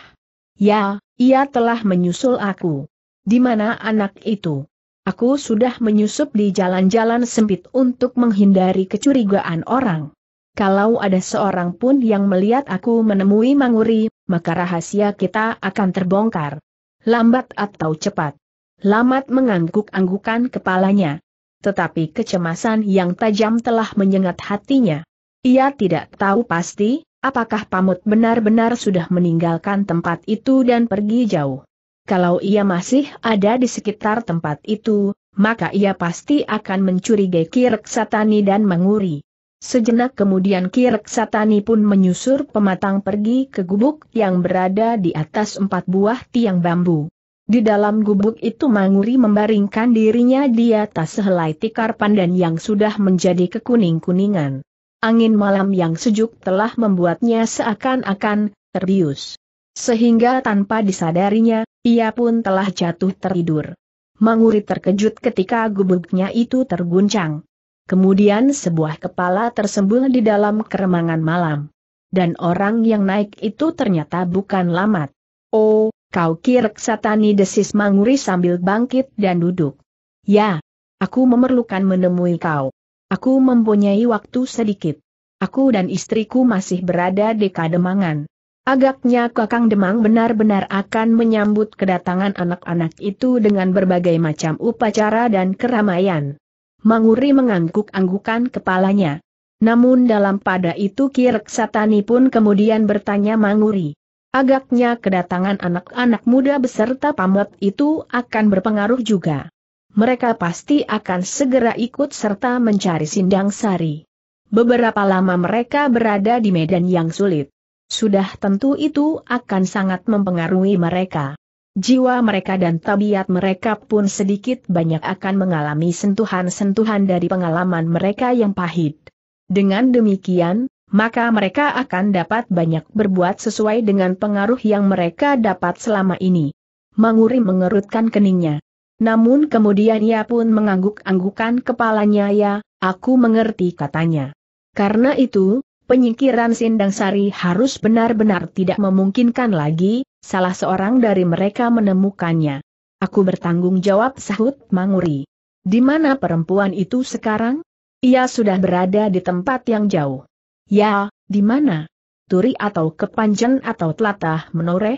Ya, ia telah menyusul aku. Di mana anak itu? Aku sudah menyusup di jalan-jalan sempit untuk menghindari kecurigaan orang. Kalau ada seorang pun yang melihat aku menemui Manguri, maka rahasia kita akan terbongkar. Lambat atau cepat. Lamat mengangguk-anggukan kepalanya. Tetapi kecemasan yang tajam telah menyengat hatinya. Ia tidak tahu pasti, apakah Pamut benar-benar sudah meninggalkan tempat itu dan pergi jauh. Kalau ia masih ada di sekitar tempat itu, maka ia pasti akan mencurigai Kirk Satani dan menguri. Sejenak kemudian Kirk Satani pun menyusur pematang pergi ke gubuk yang berada di atas empat buah tiang bambu. Di dalam gubuk itu Manguri membaringkan dirinya di atas sehelai tikar pandan yang sudah menjadi kekuning-kuningan. Angin malam yang sejuk telah membuatnya seakan-akan terbius. Sehingga tanpa disadarinya, ia pun telah jatuh tertidur. Manguri terkejut ketika gubuknya itu terguncang. Kemudian sebuah kepala tersembul di dalam keremangan malam. Dan orang yang naik itu ternyata bukan Lamat. Oh, Kau kirek satani desis manguri sambil bangkit dan duduk. Ya, aku memerlukan menemui kau. Aku mempunyai waktu sedikit. Aku dan istriku masih berada di kademangan. Agaknya Kakang Demang benar-benar akan menyambut kedatangan anak-anak itu dengan berbagai macam upacara dan keramaian. Manguri mengangguk-anggukan kepalanya. Namun dalam pada itu Kirek Satani pun kemudian bertanya Manguri, Agaknya kedatangan anak-anak muda beserta pamot itu akan berpengaruh juga. Mereka pasti akan segera ikut serta mencari sindang sari. Beberapa lama mereka berada di medan yang sulit. Sudah tentu itu akan sangat mempengaruhi mereka. Jiwa mereka dan tabiat mereka pun sedikit banyak akan mengalami sentuhan-sentuhan dari pengalaman mereka yang pahit. Dengan demikian, maka mereka akan dapat banyak berbuat sesuai dengan pengaruh yang mereka dapat selama ini. Manguri mengerutkan keningnya. Namun kemudian ia pun mengangguk-anggukan kepalanya ya, aku mengerti katanya. Karena itu, penyikiran Sindang Sari harus benar-benar tidak memungkinkan lagi, salah seorang dari mereka menemukannya. Aku bertanggung jawab sahut Manguri. Di mana perempuan itu sekarang? Ia sudah berada di tempat yang jauh. Ya, di mana? Turi atau kepanjen atau telatah menoreh?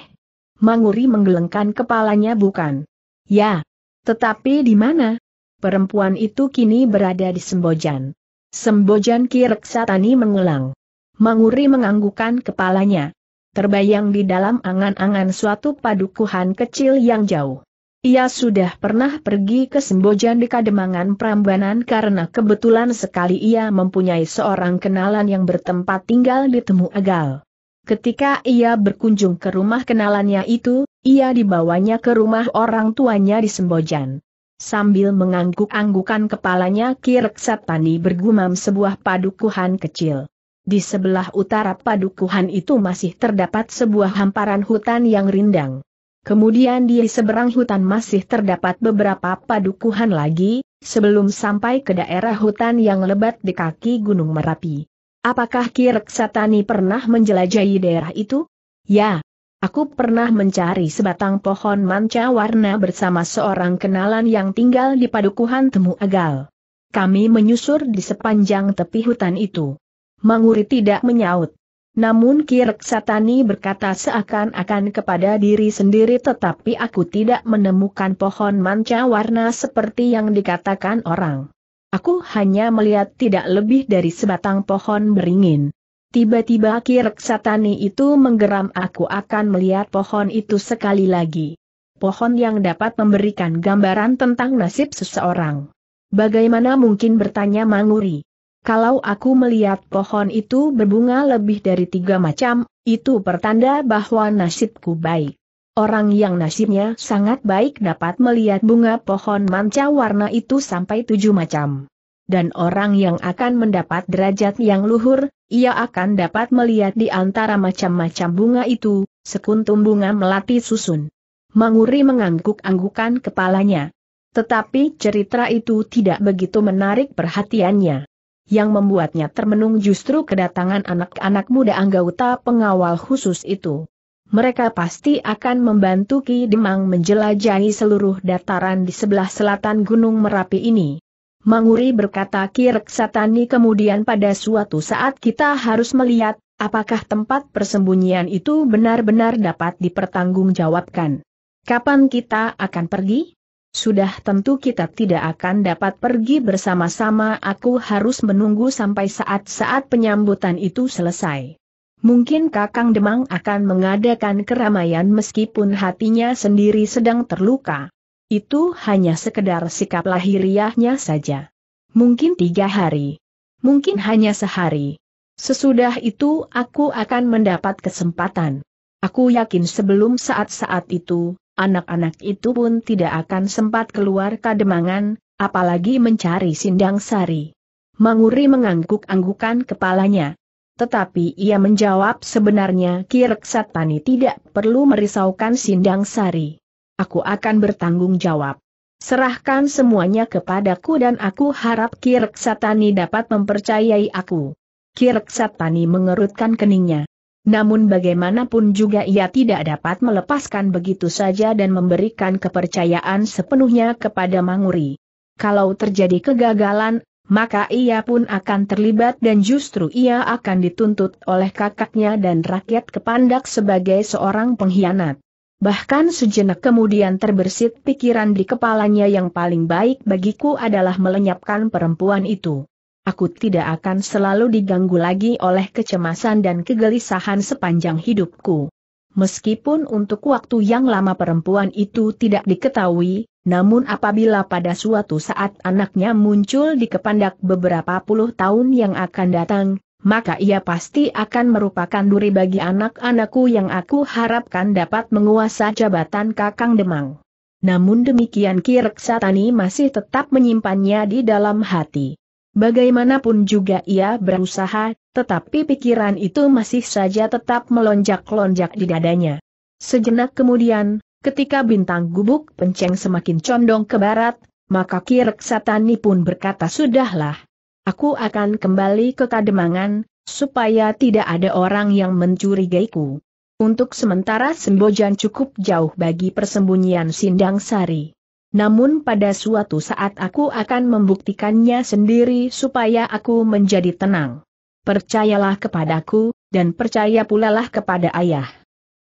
Manguri menggelengkan kepalanya bukan. Ya. Tetapi di mana? Perempuan itu kini berada di Sembojan. Sembojan Ki Reksatani mengulang. Manguri menganggukan kepalanya. Terbayang di dalam angan-angan suatu padukuhan kecil yang jauh. Ia sudah pernah pergi ke Sembojan di Kademangan Prambanan karena kebetulan sekali ia mempunyai seorang kenalan yang bertempat tinggal di Temu Agal. Ketika ia berkunjung ke rumah kenalannya itu, ia dibawanya ke rumah orang tuanya di Sembojan. Sambil mengangguk-anggukan kepalanya Kirk Satani bergumam sebuah padukuhan kecil. Di sebelah utara padukuhan itu masih terdapat sebuah hamparan hutan yang rindang. Kemudian di seberang hutan masih terdapat beberapa padukuhan lagi, sebelum sampai ke daerah hutan yang lebat di kaki Gunung Merapi. Apakah Kirk Satani pernah menjelajahi daerah itu? Ya, aku pernah mencari sebatang pohon manca warna bersama seorang kenalan yang tinggal di padukuhan Temu Agal. Kami menyusur di sepanjang tepi hutan itu. Manguri tidak menyaut. Namun Kirk Satani berkata seakan-akan kepada diri sendiri tetapi aku tidak menemukan pohon manca warna seperti yang dikatakan orang. Aku hanya melihat tidak lebih dari sebatang pohon beringin. Tiba-tiba Kirk Satani itu menggeram aku akan melihat pohon itu sekali lagi. Pohon yang dapat memberikan gambaran tentang nasib seseorang. Bagaimana mungkin bertanya Manguri? Kalau aku melihat pohon itu berbunga lebih dari tiga macam, itu pertanda bahwa nasibku baik. Orang yang nasibnya sangat baik dapat melihat bunga pohon manca warna itu sampai tujuh macam. Dan orang yang akan mendapat derajat yang luhur, ia akan dapat melihat di antara macam-macam bunga itu, sekuntum bunga melati susun. Manguri mengangguk-anggukan kepalanya. Tetapi cerita itu tidak begitu menarik perhatiannya yang membuatnya termenung justru kedatangan anak-anak muda anggota pengawal khusus itu. Mereka pasti akan membantu Ki Demang menjelajahi seluruh dataran di sebelah selatan Gunung Merapi ini. Manguri berkata Ki Reksatani kemudian pada suatu saat kita harus melihat, apakah tempat persembunyian itu benar-benar dapat dipertanggungjawabkan. Kapan kita akan pergi? Sudah tentu kita tidak akan dapat pergi bersama-sama aku harus menunggu sampai saat-saat penyambutan itu selesai. Mungkin Kakang Demang akan mengadakan keramaian meskipun hatinya sendiri sedang terluka. Itu hanya sekedar sikap lahiriahnya saja. Mungkin tiga hari. Mungkin hanya sehari. Sesudah itu aku akan mendapat kesempatan. Aku yakin sebelum saat-saat itu, anak-anak itu pun tidak akan sempat keluar kademangan, apalagi mencari sindang sari. Manguri mengangguk-anggukan kepalanya. Tetapi ia menjawab sebenarnya Kirksat Pani tidak perlu merisaukan Sindang Sari. Aku akan bertanggung jawab. Serahkan semuanya kepadaku dan aku harap Kirksatani dapat mempercayai aku. Kirksatani mengerutkan keningnya. Namun bagaimanapun juga ia tidak dapat melepaskan begitu saja dan memberikan kepercayaan sepenuhnya kepada Manguri. Kalau terjadi kegagalan, maka ia pun akan terlibat dan justru ia akan dituntut oleh kakaknya dan rakyat kepandak sebagai seorang pengkhianat. Bahkan sejenak kemudian terbersit pikiran di kepalanya yang paling baik bagiku adalah melenyapkan perempuan itu aku tidak akan selalu diganggu lagi oleh kecemasan dan kegelisahan sepanjang hidupku. Meskipun untuk waktu yang lama perempuan itu tidak diketahui, namun apabila pada suatu saat anaknya muncul di kepandak beberapa puluh tahun yang akan datang, maka ia pasti akan merupakan duri bagi anak-anakku yang aku harapkan dapat menguasai jabatan Kakang Demang. Namun demikian Kirek Satani masih tetap menyimpannya di dalam hati. Bagaimanapun juga ia berusaha, tetapi pikiran itu masih saja tetap melonjak-lonjak di dadanya. Sejenak kemudian, ketika bintang gubuk penceng semakin condong ke barat, maka Ki Reksatani pun berkata sudahlah. Aku akan kembali ke Kademangan, supaya tidak ada orang yang mencurigaiku. Untuk sementara Sembojan cukup jauh bagi persembunyian Sindang Sari namun pada suatu saat aku akan membuktikannya sendiri supaya aku menjadi tenang. Percayalah kepadaku, dan percaya pulalah kepada ayah.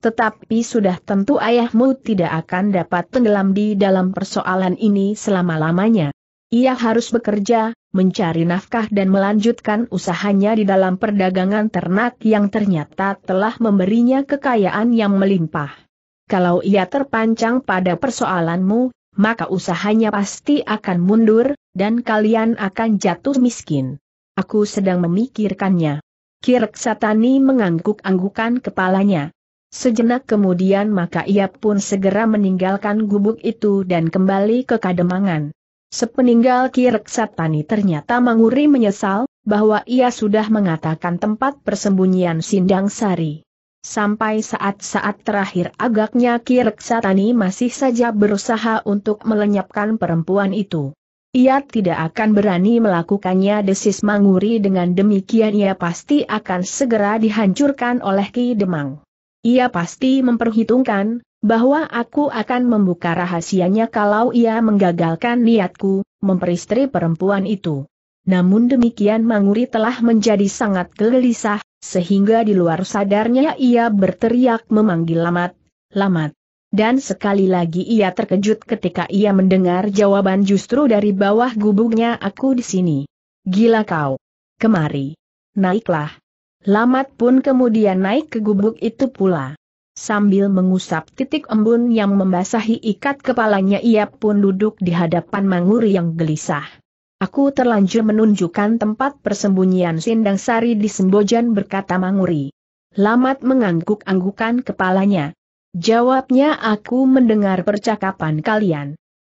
Tetapi sudah tentu ayahmu tidak akan dapat tenggelam di dalam persoalan ini selama-lamanya. Ia harus bekerja, mencari nafkah dan melanjutkan usahanya di dalam perdagangan ternak yang ternyata telah memberinya kekayaan yang melimpah. Kalau ia terpancang pada persoalanmu, maka usahanya pasti akan mundur, dan kalian akan jatuh miskin. Aku sedang memikirkannya. Kirk Satani mengangguk-anggukan kepalanya. Sejenak kemudian maka ia pun segera meninggalkan gubuk itu dan kembali ke kademangan. Sepeninggal Kirk Satani ternyata menguri menyesal, bahwa ia sudah mengatakan tempat persembunyian Sindang Sari. Sampai saat-saat terakhir agaknya Kirksatani masih saja berusaha untuk melenyapkan perempuan itu. Ia tidak akan berani melakukannya desis Manguri dengan demikian ia pasti akan segera dihancurkan oleh Ki Demang. Ia pasti memperhitungkan, bahwa aku akan membuka rahasianya kalau ia menggagalkan niatku, memperistri perempuan itu. Namun demikian Manguri telah menjadi sangat gelisah, sehingga di luar sadarnya ia berteriak memanggil Lamat, Lamat. Dan sekali lagi ia terkejut ketika ia mendengar jawaban justru dari bawah gubuknya aku di sini. Gila kau. Kemari. Naiklah. Lamat pun kemudian naik ke gubuk itu pula. Sambil mengusap titik embun yang membasahi ikat kepalanya ia pun duduk di hadapan Manguri yang gelisah. Aku terlanjur menunjukkan tempat persembunyian Sindang Sari di Sembojan berkata Manguri. Lamat mengangguk-anggukan kepalanya. Jawabnya aku mendengar percakapan kalian.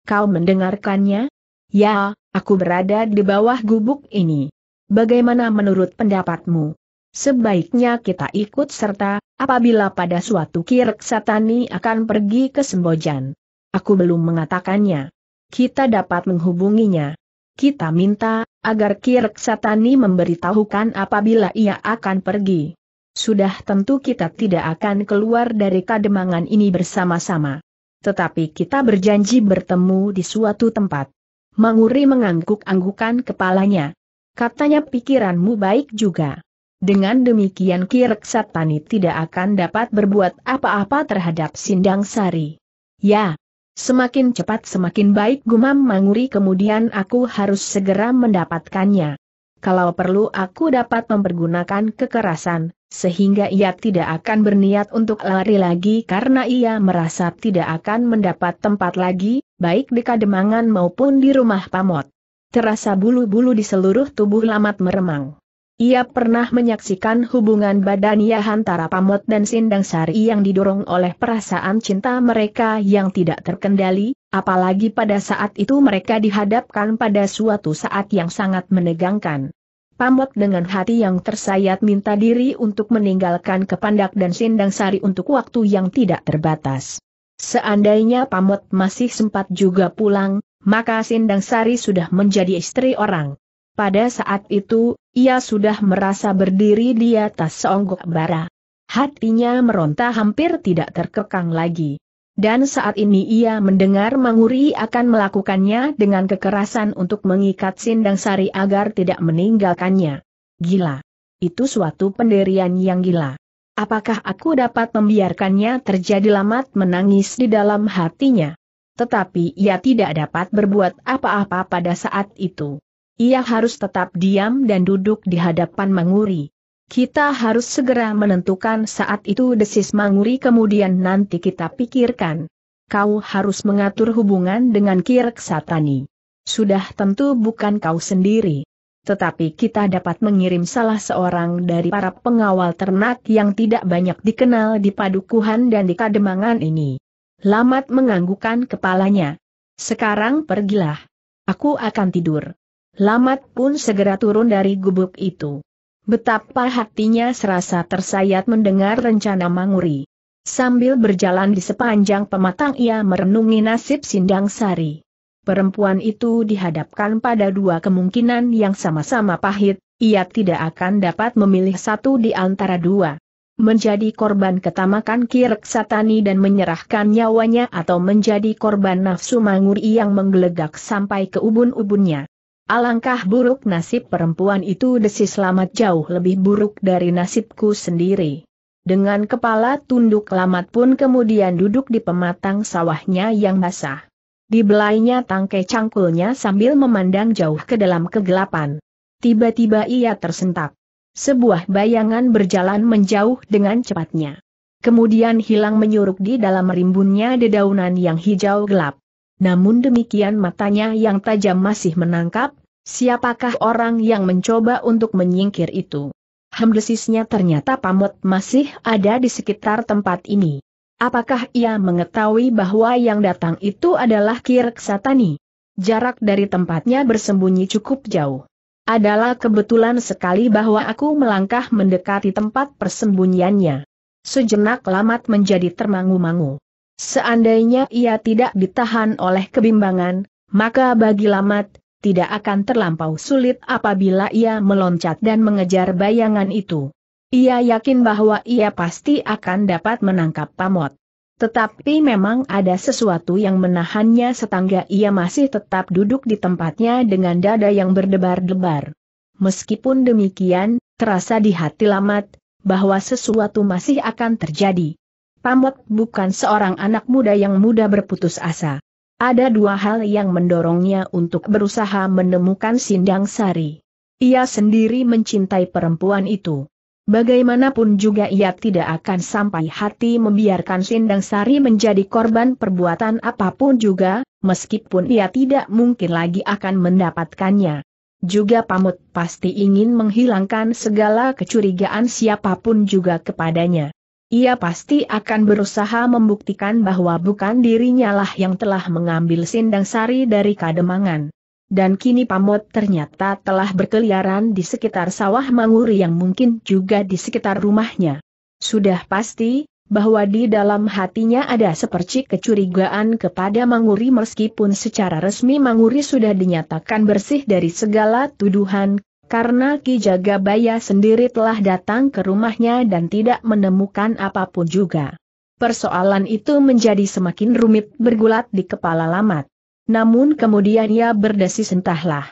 Kau mendengarkannya? Ya, aku berada di bawah gubuk ini. Bagaimana menurut pendapatmu? Sebaiknya kita ikut serta, apabila pada suatu kirek satani akan pergi ke Sembojan. Aku belum mengatakannya. Kita dapat menghubunginya kita minta, agar Kirk Satani memberitahukan apabila ia akan pergi. Sudah tentu kita tidak akan keluar dari kademangan ini bersama-sama. Tetapi kita berjanji bertemu di suatu tempat. Manguri mengangguk-anggukan kepalanya. Katanya pikiranmu baik juga. Dengan demikian Kirk Satani tidak akan dapat berbuat apa-apa terhadap Sindang Sari. Ya, Semakin cepat semakin baik gumam Manguri kemudian aku harus segera mendapatkannya. Kalau perlu aku dapat mempergunakan kekerasan, sehingga ia tidak akan berniat untuk lari lagi karena ia merasa tidak akan mendapat tempat lagi, baik di kademangan maupun di rumah pamot. Terasa bulu-bulu di seluruh tubuh lamat meremang. Ia pernah menyaksikan hubungan ia antara Pamot dan Sindang Sari yang didorong oleh perasaan cinta mereka yang tidak terkendali, apalagi pada saat itu mereka dihadapkan pada suatu saat yang sangat menegangkan. Pamot dengan hati yang tersayat minta diri untuk meninggalkan Kepandak dan Sindang Sari untuk waktu yang tidak terbatas. Seandainya Pamot masih sempat juga pulang, maka Sindang Sari sudah menjadi istri orang. Pada saat itu, ia sudah merasa berdiri di atas seonggok bara. Hatinya meronta hampir tidak terkekang lagi. Dan saat ini ia mendengar Manguri akan melakukannya dengan kekerasan untuk mengikat Sindang Sari agar tidak meninggalkannya. Gila. Itu suatu penderian yang gila. Apakah aku dapat membiarkannya terjadi lamat menangis di dalam hatinya? Tetapi ia tidak dapat berbuat apa-apa pada saat itu ia harus tetap diam dan duduk di hadapan Manguri. Kita harus segera menentukan saat itu desis Manguri kemudian nanti kita pikirkan. Kau harus mengatur hubungan dengan Kirk Satani. Sudah tentu bukan kau sendiri. Tetapi kita dapat mengirim salah seorang dari para pengawal ternak yang tidak banyak dikenal di padukuhan dan di kademangan ini. Lamat menganggukan kepalanya. Sekarang pergilah. Aku akan tidur. Lamat pun segera turun dari gubuk itu. Betapa hatinya serasa tersayat mendengar rencana Manguri. Sambil berjalan di sepanjang pematang ia merenungi nasib Sindang Sari. Perempuan itu dihadapkan pada dua kemungkinan yang sama-sama pahit, ia tidak akan dapat memilih satu di antara dua. Menjadi korban ketamakan Kirek Satani dan menyerahkan nyawanya atau menjadi korban nafsu Manguri yang menggelegak sampai ke ubun-ubunnya. Alangkah buruk nasib perempuan itu desi selamat jauh lebih buruk dari nasibku sendiri. Dengan kepala tunduk lamat pun kemudian duduk di pematang sawahnya yang basah. Dibelainya tangkai cangkulnya sambil memandang jauh ke dalam kegelapan. Tiba-tiba ia tersentak. Sebuah bayangan berjalan menjauh dengan cepatnya. Kemudian hilang menyuruk di dalam rimbunnya dedaunan yang hijau gelap. Namun demikian matanya yang tajam masih menangkap, Siapakah orang yang mencoba untuk menyingkir itu? Hemdesisnya ternyata pamut masih ada di sekitar tempat ini. Apakah ia mengetahui bahwa yang datang itu adalah Kirk Satani? Jarak dari tempatnya bersembunyi cukup jauh. Adalah kebetulan sekali bahwa aku melangkah mendekati tempat persembunyiannya. Sejenak lamat menjadi termangu-mangu. Seandainya ia tidak ditahan oleh kebimbangan, maka bagi lamat, tidak akan terlampau sulit apabila ia meloncat dan mengejar bayangan itu. Ia yakin bahwa ia pasti akan dapat menangkap pamot. Tetapi memang ada sesuatu yang menahannya setangga ia masih tetap duduk di tempatnya dengan dada yang berdebar-debar. Meskipun demikian, terasa di hati Lamat, bahwa sesuatu masih akan terjadi. Pamot bukan seorang anak muda yang mudah berputus asa. Ada dua hal yang mendorongnya untuk berusaha menemukan Sindang Sari. Ia sendiri mencintai perempuan itu. Bagaimanapun juga ia tidak akan sampai hati membiarkan Sindang Sari menjadi korban perbuatan apapun juga, meskipun ia tidak mungkin lagi akan mendapatkannya. Juga pamut pasti ingin menghilangkan segala kecurigaan siapapun juga kepadanya. Ia pasti akan berusaha membuktikan bahwa bukan dirinya lah yang telah mengambil sindang sari dari kademangan. Dan kini pamot ternyata telah berkeliaran di sekitar sawah manguri yang mungkin juga di sekitar rumahnya. Sudah pasti, bahwa di dalam hatinya ada sepercik kecurigaan kepada manguri meskipun secara resmi manguri sudah dinyatakan bersih dari segala tuduhan karena Ki Jagabaya sendiri telah datang ke rumahnya dan tidak menemukan apapun juga. Persoalan itu menjadi semakin rumit bergulat di kepala Lamat. Namun kemudian ia berdesis entahlah.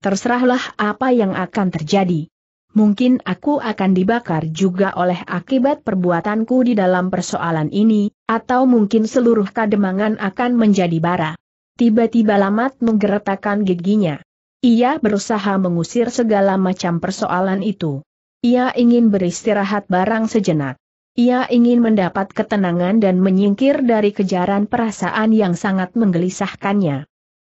Terserahlah apa yang akan terjadi. Mungkin aku akan dibakar juga oleh akibat perbuatanku di dalam persoalan ini, atau mungkin seluruh kademangan akan menjadi bara. Tiba-tiba Lamat menggeretakkan giginya. Ia berusaha mengusir segala macam persoalan itu. Ia ingin beristirahat barang sejenak. Ia ingin mendapat ketenangan dan menyingkir dari kejaran perasaan yang sangat menggelisahkannya.